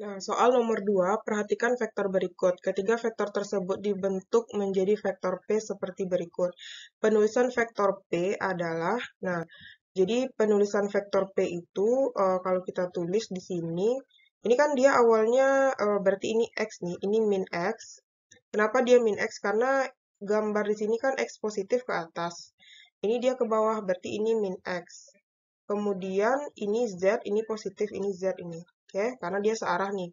Nah, soal nomor 2, perhatikan vektor berikut. Ketiga vektor tersebut dibentuk menjadi vektor P seperti berikut. Penulisan vektor P adalah, nah, jadi penulisan vektor P itu e, kalau kita tulis di sini, ini kan dia awalnya e, berarti ini X nih, ini min X. Kenapa dia min X? Karena gambar di sini kan X positif ke atas. Ini dia ke bawah, berarti ini min X. Kemudian ini Z, ini positif, ini Z, ini ya karena dia searah nih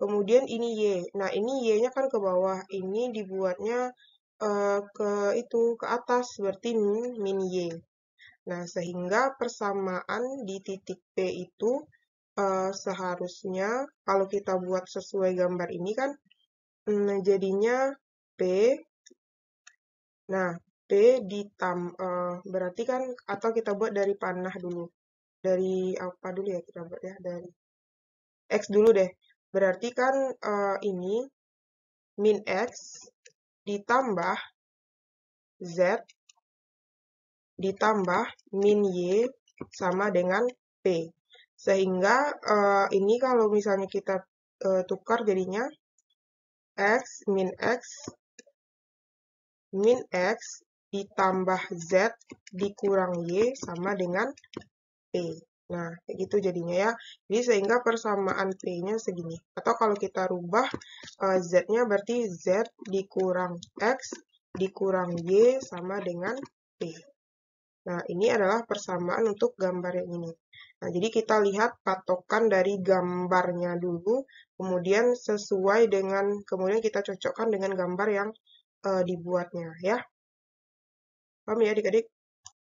kemudian ini y nah ini y nya kan ke bawah ini dibuatnya uh, ke itu ke atas berarti min, min y nah sehingga persamaan di titik p itu uh, seharusnya kalau kita buat sesuai gambar ini kan um, jadinya p nah p ditam uh, berarti kan atau kita buat dari panah dulu dari apa dulu ya kita buat ya dari X dulu deh. Berarti kan uh, ini min X ditambah Z ditambah min Y sama dengan P. Sehingga uh, ini kalau misalnya kita uh, tukar jadinya X min X min X ditambah Z dikurang Y sama dengan P. Nah, kayak gitu jadinya ya. Jadi sehingga persamaan p nya segini. Atau kalau kita rubah uh, Z-nya berarti Z dikurang X dikurang Y sama dengan P. Nah, ini adalah persamaan untuk gambar yang ini. Nah, jadi kita lihat patokan dari gambarnya dulu, kemudian sesuai dengan, kemudian kita cocokkan dengan gambar yang uh, dibuatnya ya. Paham ya adik-adik?